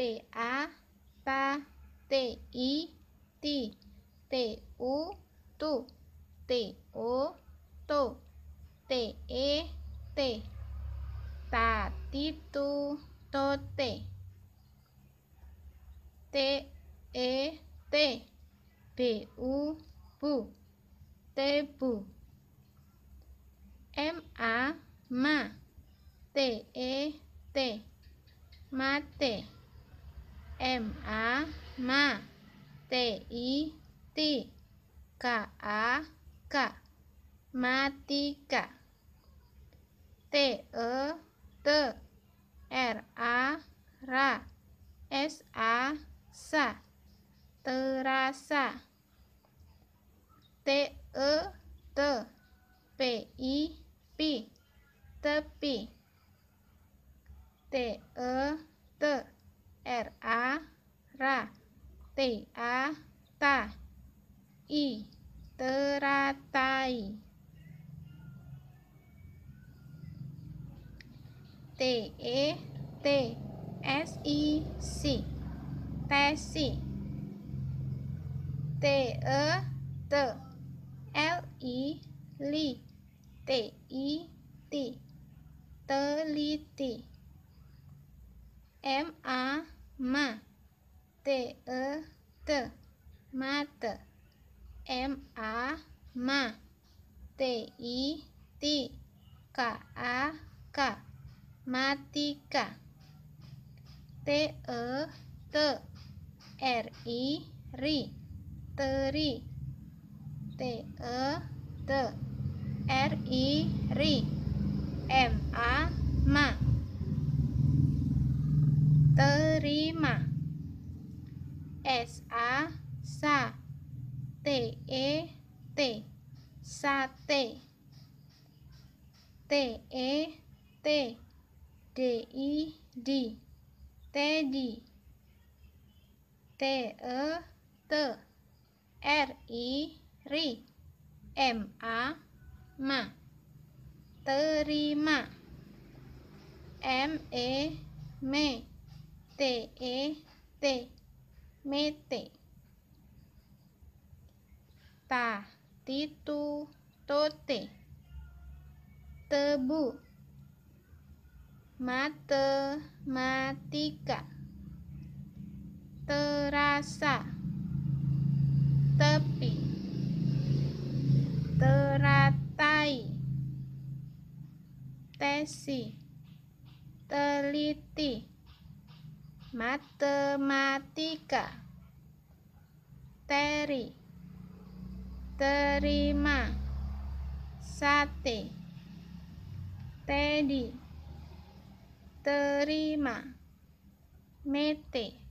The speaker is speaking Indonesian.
T A T T I T T U TU T O TU T E T TATITU TE, T E T B U BU T e BU M A MA T E T MATE M A ma T I t K A ka matika T E t R A ra S A sa terasa T E t P I pi tepi T E a ra t a ta i teratai t e t s i c tesi t e t l i li t i t teliti m a ma t e t mat m a ma t i t k a k matika t e t r i ri teri t e t r i ri m a Terima. S A sa T E T sate T E T D I D t d T E T R I r i M A MA terima M E ME T E T mete ta titu tote tebu matika. terasa tepi teratai tesi teliti matematika teri terima sate teddy terima mete